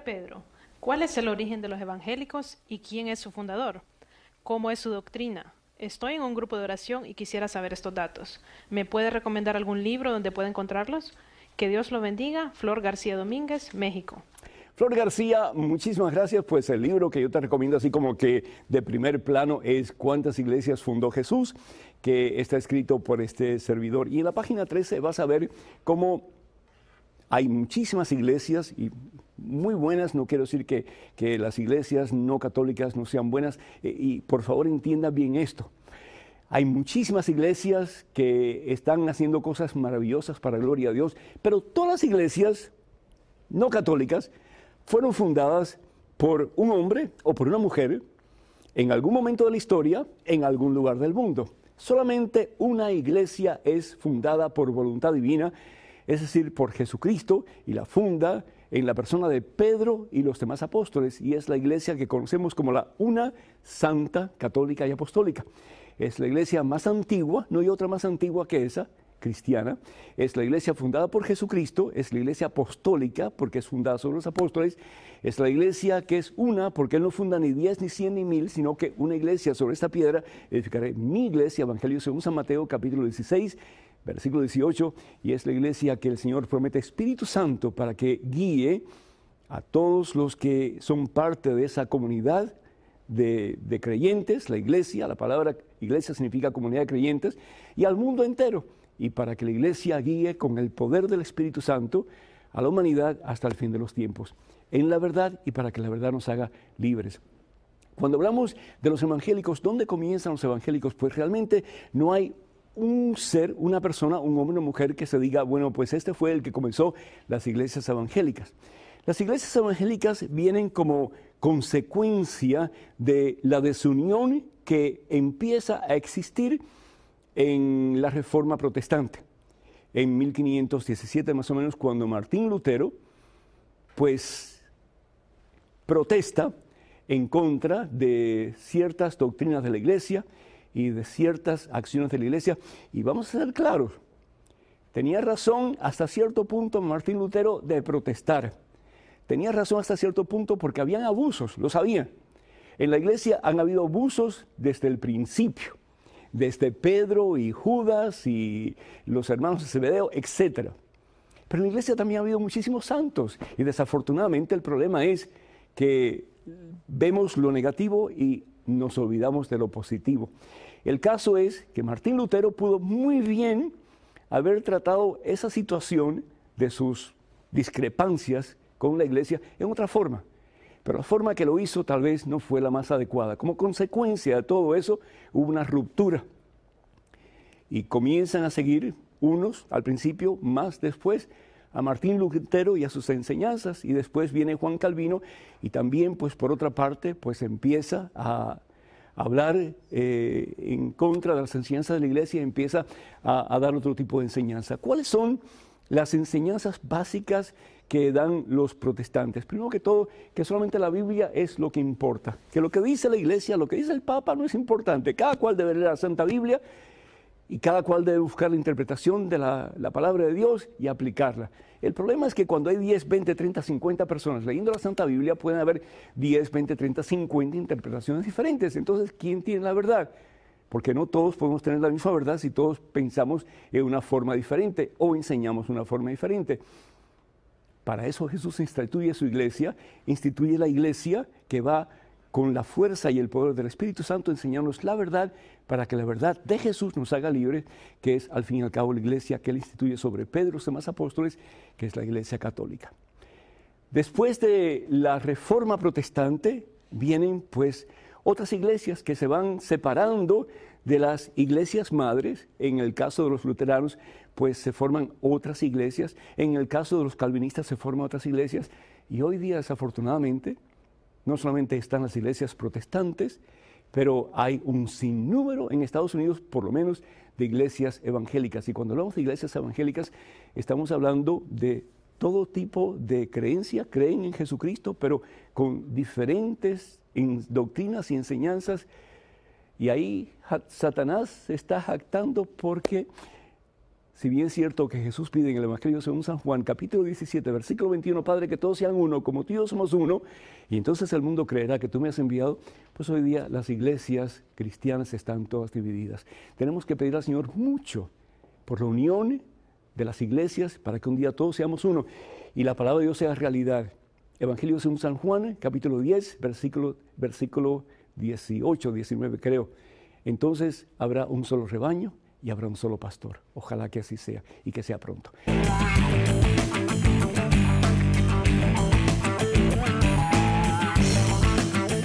Pedro, ¿cuál es el origen de los evangélicos y quién es su fundador? ¿Cómo es su doctrina? Estoy en un grupo de oración y quisiera saber estos datos. ¿Me puede recomendar algún libro donde pueda encontrarlos? Que Dios lo bendiga. Flor García Domínguez, México. Flor García, muchísimas gracias. Pues el libro que yo te recomiendo, así como que de primer plano, es ¿Cuántas iglesias fundó Jesús? que está escrito por este servidor. Y en la página 13 vas a ver cómo hay muchísimas iglesias y muy buenas, no quiero decir que, las iglesias no católicas no sean buenas, eh, y por favor entienda bien esto. Hay muchísimas iglesias que están haciendo cosas maravillosas para gloria a Dios, pero todas las iglesias no católicas fueron fundadas por un hombre o por una mujer en algún momento de la historia, en algún lugar del mundo. Solamente una iglesia es fundada por voluntad divina, es decir, por Jesucristo, y la funda en la persona de Pedro y los demás apóstoles, y es la iglesia que conocemos como la una santa, católica y apostólica. Es la iglesia más antigua, no hay otra más antigua que esa, cristiana, es la iglesia fundada por Jesucristo, es la iglesia apostólica porque es fundada sobre los apóstoles, es la iglesia que es una porque Él no funda ni diez, ni cien, ni mil, sino que una iglesia sobre esta piedra, edificaré mi iglesia, Evangelio según San Mateo capítulo 16, versículo 18, y es la iglesia que el Señor promete Espíritu Santo para que guíe a todos los que son parte de esa comunidad de, de, creyentes, la iglesia, la palabra iglesia significa comunidad de creyentes, y al mundo entero, y para que la iglesia guíe con el poder del Espíritu Santo a la humanidad hasta el fin de los tiempos, en la verdad y para que la verdad nos haga libres. Cuando hablamos de los evangélicos, ¿dónde comienzan los evangélicos? Pues realmente no hay un ser, una persona, un hombre o mujer que se diga, bueno, pues este fue el que comenzó las iglesias evangélicas. Las iglesias evangélicas vienen como consecuencia de la desunión que empieza a existir en la Reforma Protestante, en 1517 más o menos, cuando Martín Lutero, pues, protesta en contra de ciertas doctrinas de la iglesia, y de ciertas acciones de la iglesia. Y vamos a ser claros, tenía razón hasta cierto punto Martín Lutero de protestar. Tenía razón hasta cierto punto porque habían abusos, lo sabía. En la iglesia han habido abusos desde el principio, desde Pedro y Judas y los hermanos de Zebedeo, etc. Pero en la iglesia también ha habido muchísimos santos y desafortunadamente el problema es que vemos lo negativo y nos olvidamos de lo positivo. El caso es que Martín Lutero pudo muy bien haber tratado esa situación de sus discrepancias con la iglesia en otra forma. Pero la forma que lo hizo tal vez no fue la más adecuada. Como consecuencia de todo eso hubo una ruptura. Y comienzan a seguir unos al principio, más después, a Martín Lutero y a sus enseñanzas. Y después viene Juan Calvino y también, pues por otra parte, pues empieza a hablar eh, en contra de las enseñanzas de la iglesia empieza a, dar otro tipo de enseñanza. ¿Cuáles son las enseñanzas básicas que dan los protestantes. Primero que todo, que solamente la Biblia es lo que importa, que lo que dice la iglesia, lo que dice el Papa no es importante, cada cual debe leer la Santa Biblia y cada cual debe buscar la interpretación de la, palabra de Dios y aplicarla. El problema es que cuando hay 10, 20, 30, 50 personas leyendo la Santa Biblia, pueden haber 10, 20, 30, 50 interpretaciones diferentes. Entonces, ¿quién tiene la verdad? Porque no todos podemos tener la misma verdad si todos pensamos en una forma diferente o enseñamos una forma diferente. Para eso Jesús instituye su iglesia, instituye la iglesia que va a con la fuerza y el poder del Espíritu Santo, enseñarnos la verdad para que la verdad de Jesús nos haga libres, que es al fin y al cabo la iglesia que él instituye sobre Pedro y los demás apóstoles, que es la iglesia católica. Después de la reforma protestante vienen pues otras iglesias que se van separando de las iglesias madres, en el caso de los luteranos pues se forman otras iglesias, en el caso de los calvinistas se forman otras iglesias y hoy día desafortunadamente no solamente están las iglesias protestantes, pero hay un sinnúmero en Estados Unidos, por lo menos, de iglesias evangélicas. Y cuando hablamos de iglesias evangélicas, estamos hablando de todo tipo de creencia, creen en Jesucristo, pero con diferentes doctrinas y enseñanzas. Y ahí Satanás está jactando porque si bien es cierto que Jesús pide en el Evangelio según San Juan, capítulo 17, versículo 21, Padre, que todos sean uno, como tú y yo somos uno, y entonces el mundo creerá que tú me has enviado, pues hoy día las iglesias cristianas están todas divididas. Tenemos que pedir al Señor mucho por la unión de las iglesias para que un día todos seamos uno y la palabra de Dios sea realidad. Evangelio según San Juan, capítulo 10, versículo, versículo 18, 19 creo. Entonces habrá un solo rebaño, y habrá un solo pastor. Ojalá que así sea y que sea pronto.